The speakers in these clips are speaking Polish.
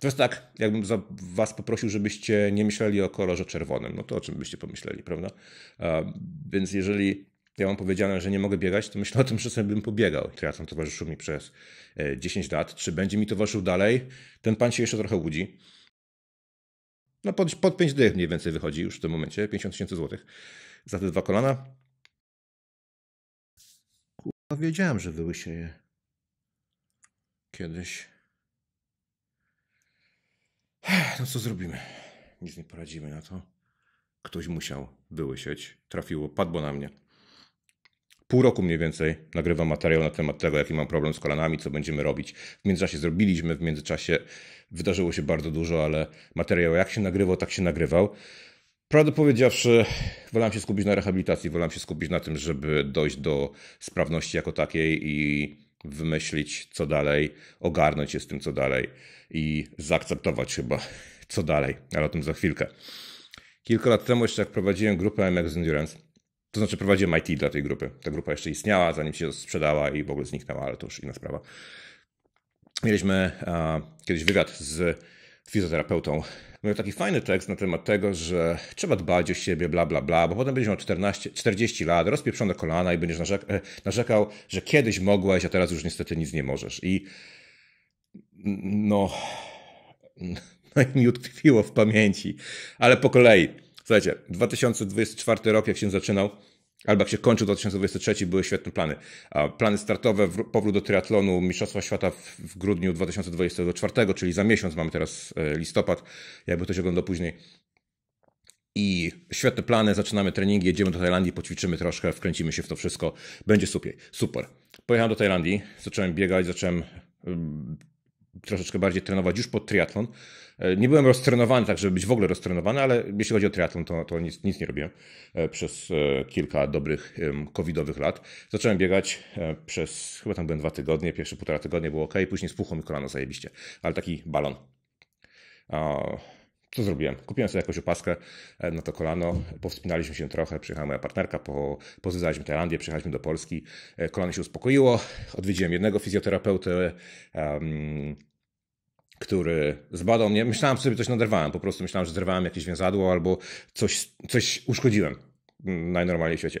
To jest tak, jakbym za was poprosił, żebyście nie myśleli o kolorze czerwonym. No to o czym byście pomyśleli, prawda? Więc jeżeli ja mam powiedziane, że nie mogę biegać, to myślę o tym, że sobie bym pobiegał. Triatlon towarzyszył mi przez 10 e, lat. Czy będzie mi towarzyszył dalej? Ten pan się jeszcze trochę łudzi. No pod, pod 5 dych mniej więcej wychodzi już w tym momencie. 50 tysięcy złotych za te dwa kolana. Kurwa, wiedziałem, że wyłysieje. Kiedyś. No co zrobimy? Nic nie poradzimy na to. Ktoś musiał wyłysieć. Trafiło, padło na mnie. Pół roku mniej więcej nagrywam materiał na temat tego, jaki mam problem z kolanami, co będziemy robić. W międzyczasie zrobiliśmy, w międzyczasie wydarzyło się bardzo dużo, ale materiał jak się nagrywał, tak się nagrywał. Prawdę powiedziawszy, wolałem się skupić na rehabilitacji, wolałem się skupić na tym, żeby dojść do sprawności jako takiej i wymyślić co dalej, ogarnąć się z tym co dalej i zaakceptować chyba, co dalej, ale o tym za chwilkę. Kilka lat temu jeszcze jak prowadziłem grupę MX Endurance, to znaczy prowadziłem IT dla tej grupy. Ta grupa jeszcze istniała, zanim się sprzedała i w ogóle zniknęła, ale to już inna sprawa. Mieliśmy a, kiedyś wywiad z fizjoterapeutą. Miał taki fajny tekst na temat tego, że trzeba dbać o siebie, bla, bla, bla, bo potem będziesz miał 14, 40 lat, rozpieprzone kolana i będziesz narzekał, e, narzekał, że kiedyś mogłeś, a teraz już niestety nic nie możesz. I no, no i mi utkwiło w pamięci. Ale po kolei. Słuchajcie, 2024 rok, jak się zaczynał, albo jak się kończył 2023, były świetne plany. Plany startowe, powrót do triatlonu, Mistrzostwa Świata w, grudniu 2024, czyli za miesiąc, mamy teraz e, listopad, jakby to się oglądał później. I świetne plany, zaczynamy treningi, jedziemy do Tajlandii, poćwiczymy troszkę, wkręcimy się w to wszystko, będzie super. Super. Pojechałem do Tajlandii, zacząłem biegać, zacząłem mm, troszeczkę bardziej trenować już pod triatlon. E, nie byłem roztrenowany, tak żeby być w ogóle roztrenowany, ale jeśli chodzi o triatlon, to, to nic, nic nie robiłem e, przez e, kilka dobrych covidowych lat. Zacząłem biegać przez, chyba tam byłem dwa tygodnie, pierwsze półtora tygodnie było ok, później spuchło mi kolano zajebiście, ale taki balon co zrobiłem? Kupiłem sobie jakąś opaskę e, na to kolano, powspinaliśmy się trochę, przyjechała moja partnerka, po, pozwiedzaliśmy Tajlandię, przyjechaliśmy do Polski, e, kolano się uspokoiło, odwiedziłem jednego fizjoterapeutę, um, który zbadał mnie. Myślałem, że sobie coś naderwałem, po prostu myślałem, że zerwałem jakieś więzadło albo coś, coś uszkodziłem najnormalniej w świecie.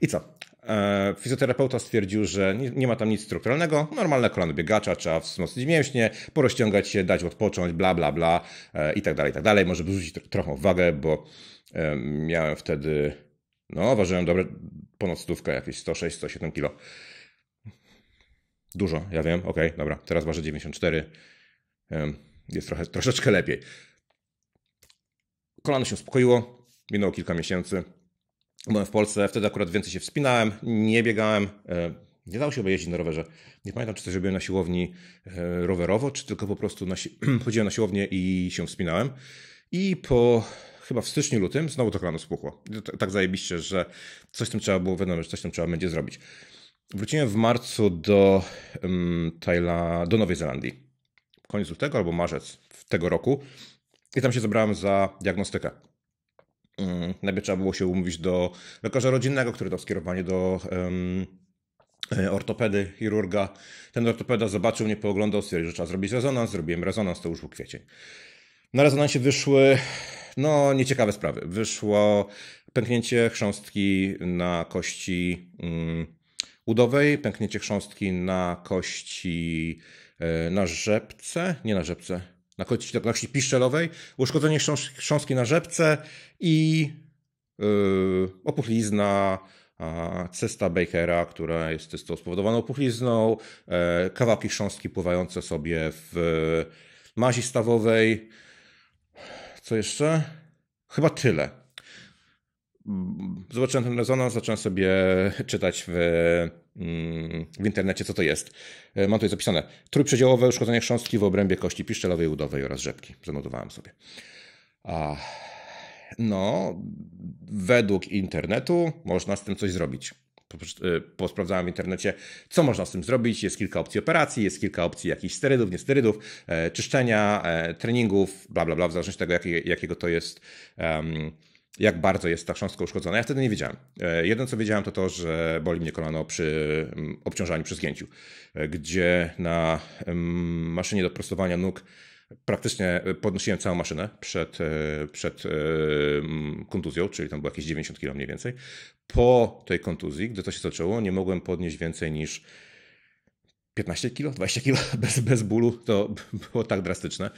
I co? E, fizjoterapeuta stwierdził, że nie, ma tam nic strukturalnego, normalne kolano biegacza, trzeba wzmocnić mięśnie, porozciągać się, dać odpocząć, bla, bla, bla e, i tak dalej, i tak dalej. Może zwrócić trochę wagę, bo e, miałem wtedy, no ważyłem dobre ponad stówkę, jakieś 106-107 kilo. Dużo, ja wiem, ok, dobra, teraz waży 94, jest trochę, troszeczkę lepiej. Kolano się uspokoiło, minęło kilka miesięcy, byłem w Polsce, wtedy akurat więcej się wspinałem, nie biegałem, e, nie dało się jeździć na rowerze. Nie pamiętam, czy to robiłem na siłowni e, rowerowo, czy tylko po prostu na si chodziłem na siłownię i się wspinałem. I po chyba w styczniu, lutym znowu to kolano spuchło. Tak zajebiście, że coś z tym trzeba było, wiadomo, że coś z tym trzeba będzie zrobić. Wróciłem w marcu do um, Tajla, do Nowej Zelandii. Koniec lutego albo marzec tego roku. I tam się zabrałem za diagnostykę. Mm, najpierw trzeba było się umówić do lekarza rodzinnego, który dał skierowanie do e, ortopedy, chirurga. Ten ortopeda zobaczył mnie, pooglądał, stwierdził, że trzeba zrobić rezonans. Zrobiłem rezonans, to już był kwiecień. Na rezonansie wyszły, no, nieciekawe sprawy. Wyszło pęknięcie chrząstki na kości mm, udowej, pęknięcie chrząstki na kości e, na rzepce, nie na rzepce, na kości, na piszczelowej, uszkodzenie chrząs na rzepce i yy, opuchlizna, a cesta Bakera, która jest to spowodowaną opuchlizną, e, kawałki chrząstki pływające sobie w mazi stawowej. Co jeszcze? Chyba tyle zobaczyłem ten rezonans, zacząłem sobie czytać w, mm, w internecie, co to jest. E, mam tutaj zapisane. Trójprzedziałowe uszkodzenie chrząstki w obrębie kości piszczelowej, udowej oraz rzepki. Zanotowałem sobie. A, no, według internetu można z tym coś zrobić. E, posprawdzałem w internecie, co można z tym zrobić. Jest kilka opcji operacji, jest kilka opcji jakichś sterydów, nie sterydów, e, czyszczenia, treningów, bla, bla, bla, w zależności od tego, jakie, jakiego to jest um, jak bardzo jest ta chrząstka uszkodzona. Ja wtedy nie wiedziałem. E, Jeden co wiedziałem to to, że boli mnie kolano przy obciążaniu, przy zgięciu, e, gdzie na maszynie do prostowania nóg praktycznie e, podnosiłem całą maszynę przed, przed kontuzją, czyli tam było jakieś 90 kg mniej więcej. Po tej kontuzji, gdy to się zaczęło, nie mogłem podnieść więcej niż 15 kilo, 20 kilo bez, bez bólu, to było tak drastyczne.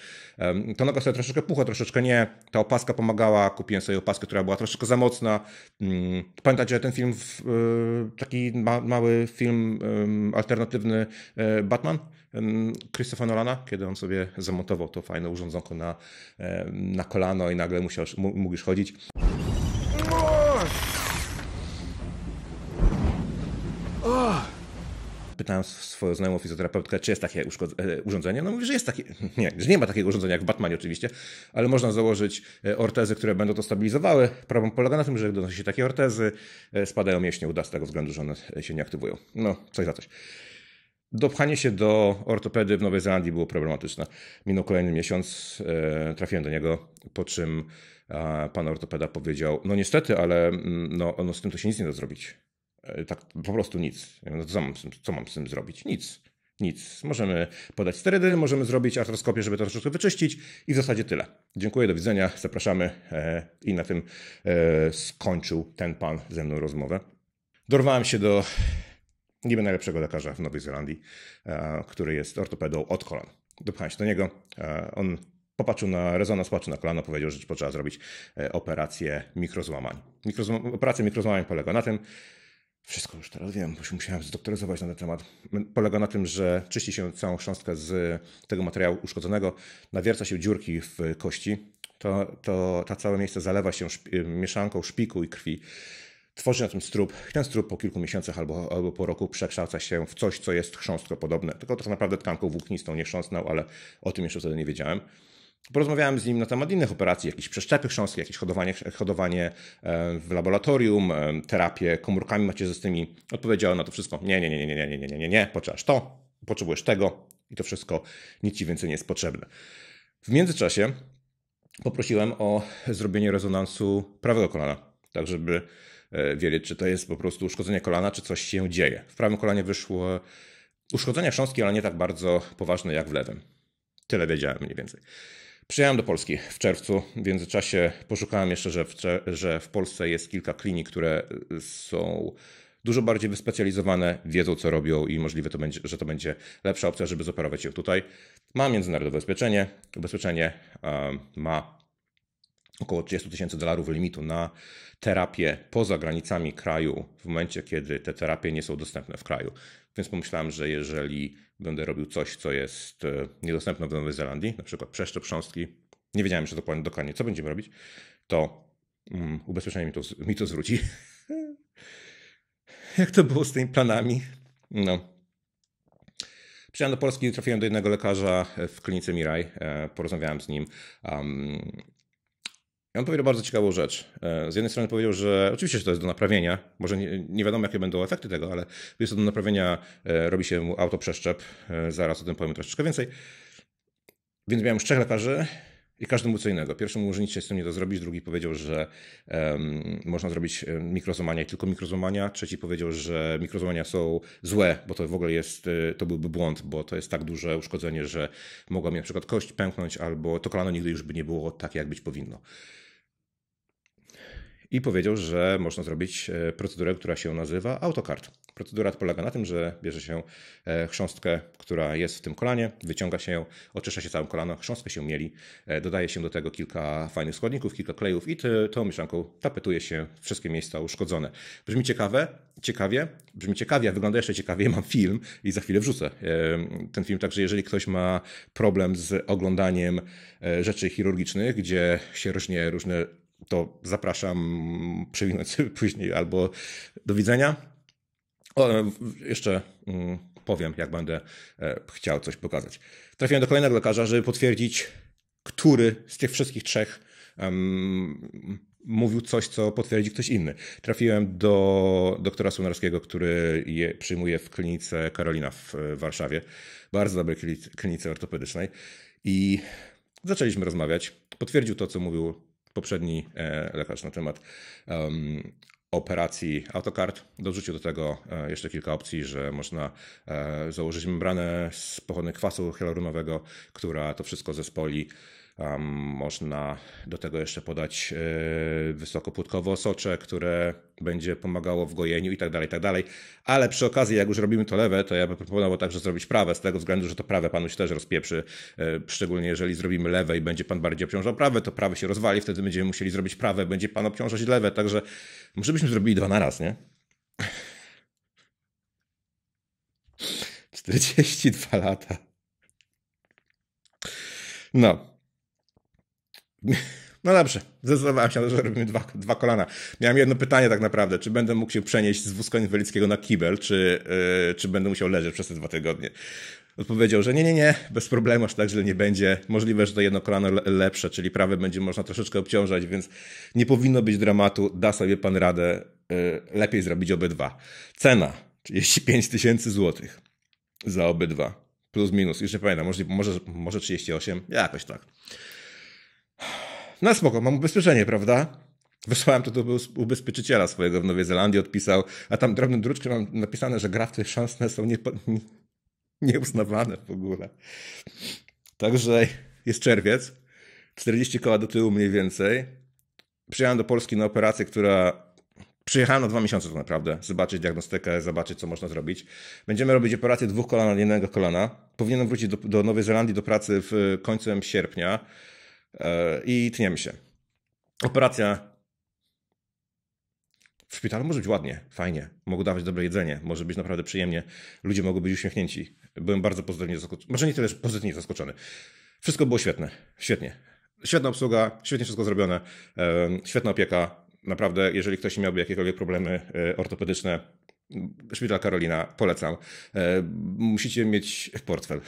To noga sobie troszeczkę pucha, troszeczkę nie. Ta opaska pomagała, kupiłem sobie opaskę, która była troszeczkę za mocna. Mm, pamiętacie, że ten film, e, taki mały film alternatywny e, Batman? Christopher Nolana, kiedy on sobie zamontował to fajne urządzonko na, na kolano i nagle musiał, mógł już chodzić. pytałem swoją znajomą fizjoterapeutkę, czy jest takie e, urządzenie. No mówi, że jest takie, nie, że nie ma takiego urządzenia jak w Batmanie oczywiście, ale można założyć e, ortezy, które będą to stabilizowały. Problem polega na tym, że gdy nosi się takie ortezy, e, spadają mięśnie uda z tego względu, że one się nie aktywują. No, coś za coś. Dopchanie się do ortopedy w Nowej Zelandii było problematyczne. Minął kolejny miesiąc, trafiłem do niego, po czym pan ortopeda powiedział, no niestety, ale mm, no, no z tym to się nic nie da zrobić E, tak po prostu nic. co, mam, co mam z tym zrobić? Nic. Nic. Możemy podać sterydy, możemy zrobić artroskopię, żeby to troszeczkę wyczyścić i w zasadzie tyle. Dziękuję, do widzenia, zapraszamy e, i na tym e, skończył ten pan ze mną rozmowę. Dorwałem się do niby najlepszego lekarza w Nowej Zelandii, który jest ortopedą od kolan. Dopchałem się do niego. On popatrzył na rezonans, patrzył na kolano, powiedział, że trzeba zrobić operację mikrozłamań. Mikrozłam, operacja mikrozłamań polega na tym, wszystko już teraz wiem, bo się musiałem zdoktoryzować na ten temat. Polega na tym, że czyści się całą chrząstkę z tego materiału uszkodzonego, nawierca się dziurki w kości, to, to, to całe miejsce zalewa się szp y, mieszanką szpiku i krwi. Tworzy na tym strób. Ten strób po kilku miesiącach albo, albo po roku przekształca się w coś, co jest chrząstko podobne. Tylko tak naprawdę tkanką włóknistą, nie chrząstną, ale o tym jeszcze wtedy nie wiedziałem. Porozmawiałem z nim na temat innych operacji, jakieś przeszczepy chrząskie, jakieś hodowanie, hodowanie e, w laboratorium, e, terapię komórkami macierzystymi. Odpowiedział na to wszystko, nie, nie, nie, nie, nie, nie, nie, nie, nie, nie, potrzebujesz to, potrzebujesz tego i to wszystko, nic ci więcej nie jest potrzebne. W międzyczasie poprosiłem o zrobienie rezonansu prawego kolana, tak żeby e, wiedzieć, czy to jest po prostu uszkodzenie kolana, czy coś się dzieje. W prawym kolanie wyszło uszkodzenie chrząstki, ale nie tak bardzo poważne jak w lewym. Tyle wiedziałem mniej więcej. Przyjechałem do Polski w czerwcu, w międzyczasie poszukałem jeszcze, że w, że w Polsce jest kilka klinik, które y, są dużo bardziej wyspecjalizowane, wiedzą co robią i możliwe, to będzie, że to będzie lepsza opcja, żeby zoperować się tutaj. Mam międzynarodowe ubezpieczenie. Ubezpieczenie ma około 30 tysięcy dolarów limitu na terapię poza granicami kraju w momencie, kiedy te terapie nie są dostępne w kraju. Więc pomyślałem, że jeżeli będę robił coś, co jest e, niedostępne w Nowej Zelandii, na przykład przeszczep prząstki, nie wiedziałem jeszcze dokładnie, dokładnie co będziemy robić, to um, ubezpieczenie mi to, mi to zwróci. Jak to było z tymi planami? No. Przyjechałem do Polski, trafiłem do jednego lekarza w klinice Miraj, e, porozmawiałem z nim. Um, on powiedział bardzo ciekawą rzecz. E, z jednej strony powiedział, że oczywiście że to jest do naprawienia, może nie, nie, wiadomo jakie będą efekty tego, ale jest to do naprawienia, e, robi się mu autoprzeszczep, e, zaraz o tym powiem troszeczkę więcej. Więc miałem już trzech lekarzy i każdy mu co innego. Pierwszy mu, że nic się z tym nie da zrobić, drugi powiedział, że um, można zrobić mikrozomania i tylko mikrozomania, trzeci powiedział, że mikrozomania są złe, bo to w ogóle jest, to byłby błąd, bo to jest tak duże uszkodzenie, że mogłaby na przykład kość pęknąć albo to kolano nigdy już by nie było tak, jak być powinno i powiedział, że można zrobić e, procedurę, która się nazywa AutoCard. Procedura polega na tym, że bierze się e, chrząstkę, która jest w tym kolanie, wyciąga się ją, oczyszcza się całą kolano, chrząstkę się mieli, e, dodaje się do tego kilka fajnych składników, kilka klejów i ty, tą mieszanką tapetuje się wszystkie miejsca uszkodzone. Brzmi ciekawe, ciekawie, brzmi ciekawie, a wygląda jeszcze ciekawie. Mam film i za chwilę wrzucę ten film, także jeżeli ktoś ma problem z oglądaniem rzeczy chirurgicznych, gdzie się różnie różne to zapraszam przewinąć sobie później albo do widzenia. O, jeszcze mm, powiem, jak będę e, chciał coś pokazać. Trafiłem do kolejnego lekarza, żeby potwierdzić, który z tych wszystkich trzech um, mówił coś, co potwierdzi ktoś inny. Trafiłem do doktora słonarskiego, który je przyjmuje w klinice Karolina w Warszawie, bardzo dobrej klinice ortopedycznej i zaczęliśmy rozmawiać. Potwierdził to, co mówił poprzedni e, lekarz na temat um, operacji AutoCard. Dorzucił do tego e, jeszcze kilka opcji, że można e, założyć membranę z pochodnych kwasu hialuronowego, która to wszystko zespoli można do tego jeszcze podać yy, e, wysokopłutkowe osocze, które będzie pomagało w gojeniu i tak dalej, i tak dalej. Ale przy okazji, jak już robimy to lewe, to ja bym proponował także zrobić prawe, z tego względu, że to prawe panu się też rozpieprzy. E, szczególnie jeżeli zrobimy lewe i będzie pan bardziej obciążał prawe, to prawe się rozwali, wtedy będziemy musieli zrobić prawe, będzie pan obciążać lewe. Także może byśmy zrobili dwa na raz, nie? 42 lata. No. No dobrze, zdecydowałem się, że robimy dwa, dwa kolana. Miałem jedno pytanie tak naprawdę, czy będę mógł się przenieść z wózka inwalidzkiego na kibel, czy, yy, czy będę musiał leżeć przez te dwa tygodnie. Odpowiedział, że nie, nie, nie, bez problemu, aż tak źle nie będzie. Możliwe, że to jedno kolano lepsze, czyli prawe będzie można troszeczkę obciążać, więc nie powinno być dramatu, da sobie pan radę, yy, lepiej zrobić obydwa. Cena 35 tysięcy złotych za obydwa, plus minus, już nie pamiętam, może, może, może 38, jakoś tak. No spoko, mam ubezpieczenie, prawda? Wysłałem to do ubezpieczyciela swojego w Nowej Zelandii, odpisał, a tam drobnym druczkiem mam napisane, że grafty szansne są niepo... nieuznawane w ogóle. Także jest czerwiec, 40 koła do tyłu mniej więcej. Przyjechałem do Polski na operację, która Przyjechałem na dwa miesiące tak naprawdę, zobaczyć diagnostykę, zobaczyć co można zrobić. Będziemy robić operację dwóch kolan, jednego kolana. Powinienem wrócić do, do Nowej Zelandii do pracy w końcu sierpnia i tniemy się. Operacja w szpitalu może być ładnie, fajnie, mogą dawać dobre jedzenie, może być naprawdę przyjemnie, ludzie mogą być uśmiechnięci. Byłem bardzo pozytywnie zaskoczony, może nie tyle pozytywnie zaskoczony. Wszystko było świetne, świetnie. Świetna obsługa, świetnie wszystko zrobione, świetna opieka. Naprawdę, jeżeli ktoś miałby jakiekolwiek problemy e, ortopedyczne, Szpital Karolina, polecam. E, musicie mieć portfel.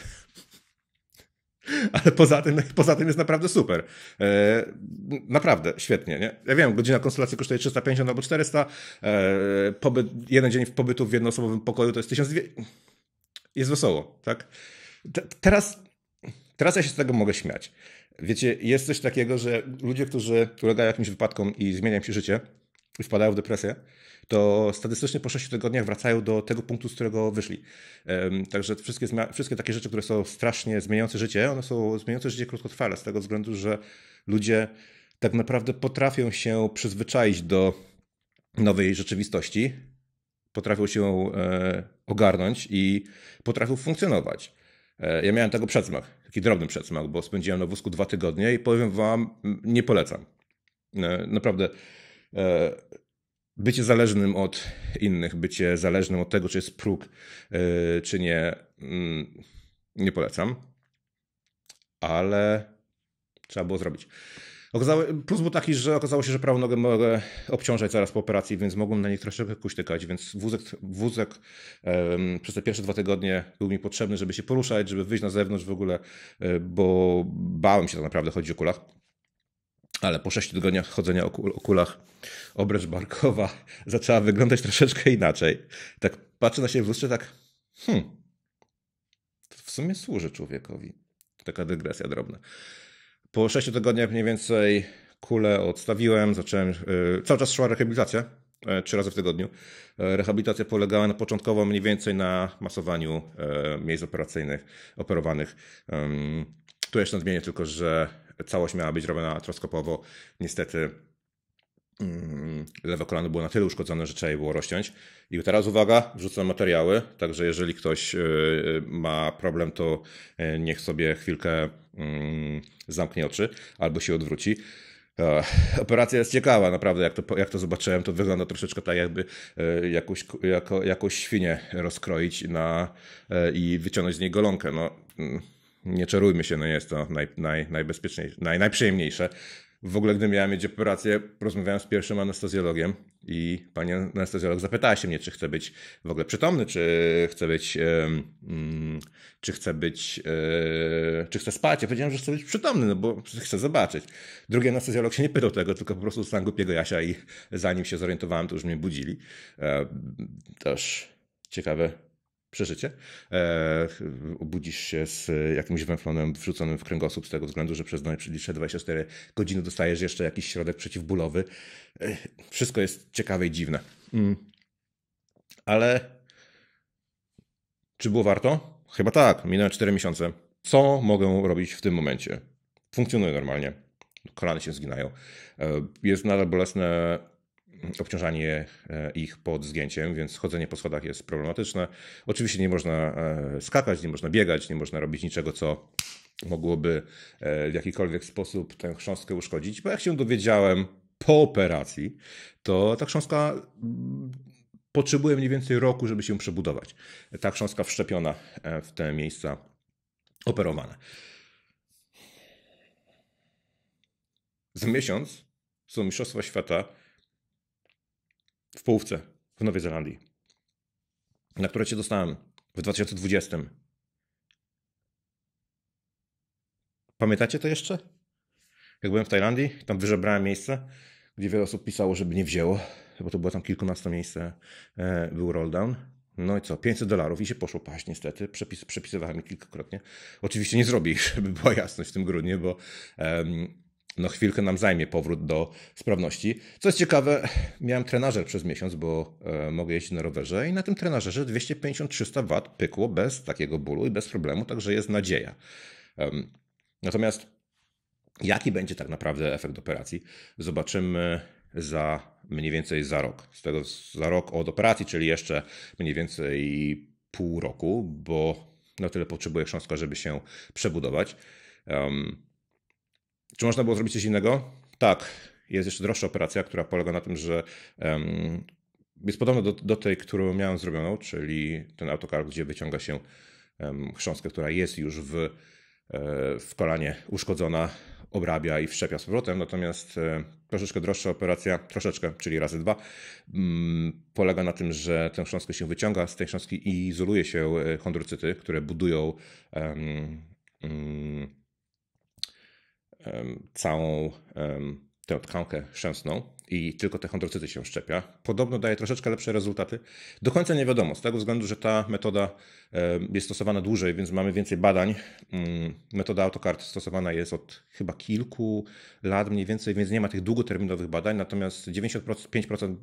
Ale poza tym, poza tym jest naprawdę super. E, naprawdę, świetnie, nie? Ja wiem, godzina konsultacji kosztuje 350 albo 400. E, pobyt, jeden dzień w pobytu w jednoosobowym pokoju to jest 1200. Jest wesoło, tak? T teraz, teraz ja się z tego mogę śmiać. Wiecie, jest coś takiego, że ludzie, którzy ulegają jakimś wypadkom i zmieniają się życie, i wpadają w depresję, to statystycznie po 6 tygodniach wracają do tego punktu, z którego wyszli. Także wszystkie, wszystkie takie rzeczy, które są strasznie zmieniające życie, one są zmieniające życie krótkotrwale, z tego względu, że ludzie tak naprawdę potrafią się przyzwyczaić do nowej rzeczywistości, potrafią się e, ogarnąć i potrafią funkcjonować. E, ja miałem tego przedsmak, taki drobny przedsmak, bo spędziłem na wózku dwa tygodnie i powiem wam, nie polecam. E, naprawdę E, bycie zależnym od innych, bycie zależnym od tego, czy jest próg, e, czy nie, mm, nie polecam. Ale trzeba było zrobić. Okazało, plus był taki, że okazało się, że prawą nogę mogę obciążać zaraz po operacji, więc mogłem na nich troszeczkę kuśtykać, więc wózek, wózek um, przez te pierwsze dwa tygodnie był mi potrzebny, żeby się poruszać, żeby wyjść na zewnątrz w ogóle, e, bo bałem się tak naprawdę chodzić o kulach. Ale po 6 tygodniach chodzenia o, kulach obręcz barkowa zaczęła wyglądać troszeczkę inaczej. Tak patrzę na siebie w lustrze, tak hmm, to w sumie służy człowiekowi. Taka dygresja drobna. Po 6 tygodniach mniej więcej kulę odstawiłem, zacząłem, yy, cały czas szła rehabilitacja, e, trzy razy w tygodniu. E, rehabilitacja polegała na początkowo mniej więcej na masowaniu miejsc operacyjnych, operowanych. Tu jeszcze nadmienię tylko, że całość miała być robiona troskopowo. Niestety mm, lewe kolano było na tyle uszkodzone, że trzeba je było rozciąć. I teraz uwaga, wrzucam materiały, także jeżeli ktoś y, y, ma problem, to y, niech sobie chwilkę mm, zamknie oczy albo się odwróci. E, operacja jest ciekawa, naprawdę, jak to, jak to zobaczyłem, to wygląda troszeczkę tak, jakby e, jakąś, jako, jakąś świnię rozkroić na, e, i wyciągnąć z niej golonkę. No, mm nie czarujmy się, no nie jest to naj, naj, najbezpieczniejsze, naj, najprzyjemniejsze. W ogóle, gdy miałem mieć operację, rozmawiałem z pierwszym anestezjologiem i pani anestezjolog zapytała się mnie, czy chcę być w ogóle przytomny, czy chcę być, um, czy chcę być, e, czy chcę spać. Ja powiedziałem, że chcę być przytomny, no bo chcę zobaczyć. Drugi anestezjolog się nie pytał tego, tylko po prostu stan głupiego Jasia i zanim się zorientowałem, to już mnie budzili. Um, też ciekawe, przeżycie. E, obudzisz się z jakimś węchlonem wrzuconym w kręgosłup z tego względu, że przez najbliższe 24 godziny dostajesz jeszcze jakiś środek przeciwbólowy. E, wszystko jest ciekawe i dziwne. Mm. Ale czy było warto? Chyba tak. Minęły 4 miesiące. Co mogę robić w tym momencie? Funkcjonuje normalnie. Kolany się zginają. E, jest nadal bolesne obciążanie e, ich pod zgięciem, więc chodzenie po schodach jest problematyczne. Oczywiście nie można e, skakać, nie można biegać, nie można robić niczego, co mogłoby e, w jakikolwiek sposób tę chrząstkę uszkodzić, bo jak się dowiedziałem po operacji, to ta chrząstka mm, potrzebuje mniej więcej roku, żeby się przebudować. Ta chrząstka wszczepiona w te miejsca operowane. Za miesiąc są Mistrzostwa Świata w połówce w Nowej Zelandii, na które się dostałem w 2020. Pamiętacie to jeszcze? Jak byłem w Tajlandii, tam wyżebrałem miejsce, gdzie wiele osób pisało, żeby nie wzięło, bo to było tam kilkunasto miejsce, e, był rolldown. No i co, 500 dolarów i się poszło paść niestety, Przepis, przepisywałem mi kilkakrotnie. Oczywiście nie zrobię, żeby była jasność w tym grudniu, bo um, no chwilkę nam zajmie powrót do sprawności. Co jest ciekawe, miałem trenażer przez miesiąc, bo e, mogę jeździć na rowerze i na tym trenażerze 250-300 W pykło bez takiego bólu i bez problemu, także jest nadzieja. natomiast jaki będzie tak naprawdę efekt operacji, zobaczymy za mniej więcej za rok. Z tego za rok od operacji, czyli jeszcze mniej więcej pół roku, bo na no tyle potrzebuje chrząstka, żeby się przebudować. Um, czy można było zrobić coś innego? Tak. Jest jeszcze droższa operacja, która polega na tym, że um, jest podobna do, do, tej, którą miałem zrobioną, czyli ten autokar, gdzie wyciąga się um, chrząstkę, która jest już w, e, w kolanie uszkodzona, obrabia i wszczepia z powrotem. Natomiast e, troszeczkę droższa operacja, troszeczkę, czyli razy dwa, mm, polega na tym, że tę chrząstkę się wyciąga z tej chrząstki i izoluje się e, chondrocyty, które budują. Um, um, całą tę tkankę szczęsną i tylko te chondrocyty się szczepia. Podobno daje troszeczkę lepsze rezultaty. Do końca nie wiadomo, z tego względu, że ta metoda jest stosowana dłużej, więc mamy więcej badań. Mm, metoda AutoCard stosowana jest od chyba kilku lat mniej więcej, więc nie ma tych długoterminowych badań. Natomiast 95%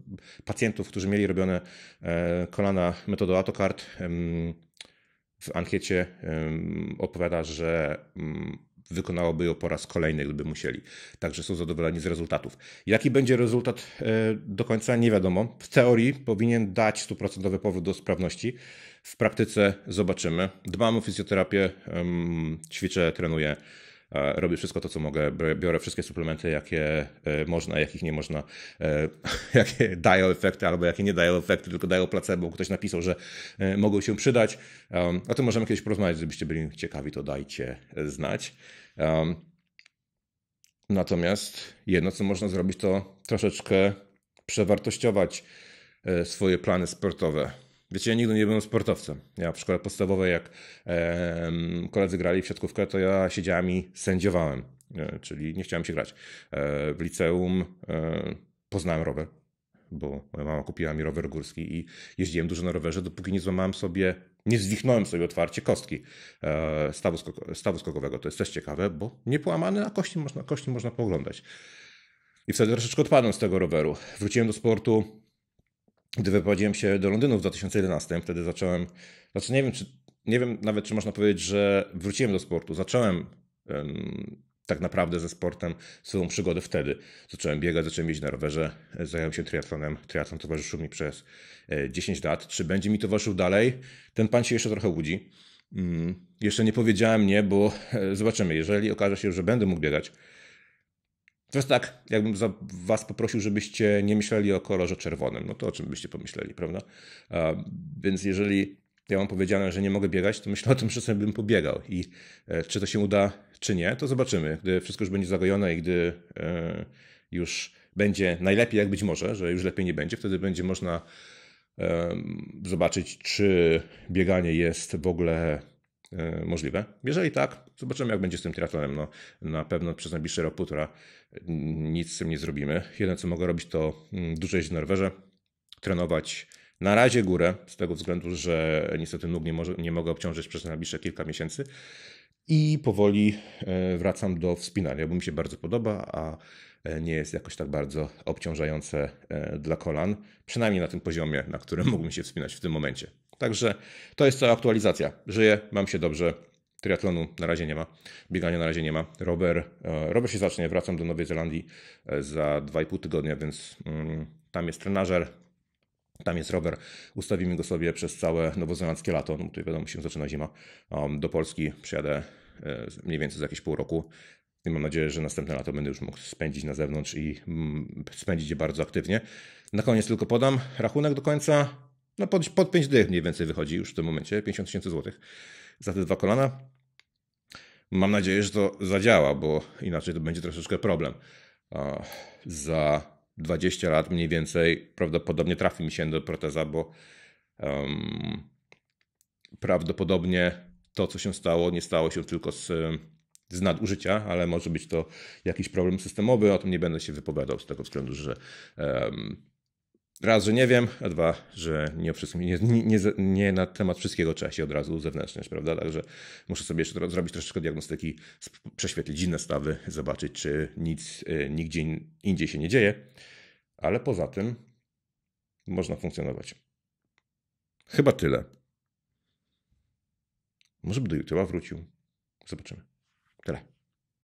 pacjentów, którzy mieli robione e, kolana metodą AutoCard w ankiecie opowiada, że mm, wykonałoby ją po raz kolejny, gdyby musieli. Także są zadowoleni z rezultatów. Jaki będzie rezultat e, do końca, nie wiadomo. W teorii powinien dać stuprocentowy powrót do sprawności. W praktyce zobaczymy. Dbam o fizjoterapię, ćwiczę, trenuję robię wszystko to, co mogę, biorę wszystkie suplementy, jakie e, można, jakich nie można, e, jakie dają efekty albo jakie nie dają efekty, tylko dają placebo, ktoś napisał, że e, mogą się przydać. Um, o tym możemy kiedyś porozmawiać, gdybyście byli ciekawi, to dajcie znać. Um, natomiast jedno, co można zrobić, to troszeczkę przewartościować swoje plany sportowe. Wiecie, ja nigdy nie byłem sportowcem. Ja w szkole podstawowej, jak e, koledzy grali w siatkówkę, to ja siedziałem i sędziowałem, e, czyli nie chciałem się grać. E, w liceum e, poznałem rower, bo moja mama kupiła mi rower górski i jeździłem dużo na rowerze, dopóki nie złamałem sobie, nie zwichnąłem sobie otwarcie kostki e, stawu, stawu skokowego. To jest też ciekawe, bo nie połamany, a kości można, kości można pooglądać. I wtedy troszeczkę odpadłem z tego roweru. Wróciłem do sportu gdy wyprowadziłem się do Londynu w 2011, wtedy zacząłem, znaczy nie wiem, czy, nie wiem nawet, czy można powiedzieć, że wróciłem do sportu. Zacząłem um, tak naprawdę ze sportem swoją przygodę wtedy. Zacząłem biegać, zacząłem jeździć na rowerze, zająłem się triatlonem. Triatlon towarzyszył mi przez 10 e, lat. Czy będzie mi towarzyszył dalej? Ten pan się jeszcze trochę łudzi. Um, jeszcze nie powiedziałem nie, bo e, zobaczymy. Jeżeli okaże się, że będę mógł biegać, to jest tak, jakbym was poprosił, żebyście nie myśleli o kolorze czerwonym. No to o czym byście pomyśleli, prawda? Więc jeżeli ja mam powiedziane, że nie mogę biegać, to myślę o tym, że sobie bym pobiegał. I e, czy to się uda, czy nie, to zobaczymy. Gdy wszystko już będzie zagojone i gdy e, już będzie najlepiej, jak być może, że już lepiej nie będzie, wtedy będzie można zobaczyć, czy bieganie jest w ogóle e, możliwe. Jeżeli tak, zobaczymy, jak będzie z tym triatlonem. No, na pewno przez najbliższy rok, półtora nic z tym nie zrobimy. Jedyne co mogę robić to mm, dużo jeździć na rowerze, trenować na razie górę, z tego względu, że niestety nóg nie, może, nie mogę obciążyć przez najbliższe kilka miesięcy. I powoli e, wracam do wspinania, bo mi się bardzo podoba, a e, nie jest jakoś tak bardzo obciążające e, dla kolan, przynajmniej na tym poziomie, na którym mógłbym się wspinać w tym momencie. Także to jest cała aktualizacja. Żyję, mam się dobrze, Triatlonu na razie nie ma, biegania na razie nie ma. Rower, e, rower się zacznie, wracam do Nowej Zelandii e, za 2,5 tygodnia, więc mm, tam jest trenażer, tam jest rower. Ustawimy go sobie przez całe nowozelandzkie lato, no tutaj wiadomo się zaczyna zima. Um, do Polski przyjadę e, mniej więcej za jakieś pół roku i mam nadzieję, że następne lato będę już mógł spędzić na zewnątrz i mm, spędzić je bardzo aktywnie. Na koniec tylko podam rachunek do końca. No pod, pod 5 dych mniej więcej wychodzi już w tym momencie, 50 tysięcy złotych za te dwa kolana. Mam nadzieję, że to zadziała, bo inaczej to będzie troszeczkę problem. Za 20 lat mniej więcej prawdopodobnie trafi mi się do proteza, bo um, prawdopodobnie to, co się stało, nie stało się tylko z, z nadużycia, ale może być to jakiś problem systemowy. O tym nie będę się wypowiadał z tego względu, że um, Raz, że nie wiem, a dwa, że nie, o wszystkim, nie, nie, nie na temat wszystkiego trzeba się od razu zewnętrzniać, prawda? Także muszę sobie jeszcze zrobić troszeczkę diagnostyki, prześwietlić inne stawy, zobaczyć, czy nic y, nigdzie indziej się nie dzieje, ale poza tym można funkcjonować. Chyba tyle. Może by do YouTube'a wrócił. Zobaczymy. Tyle.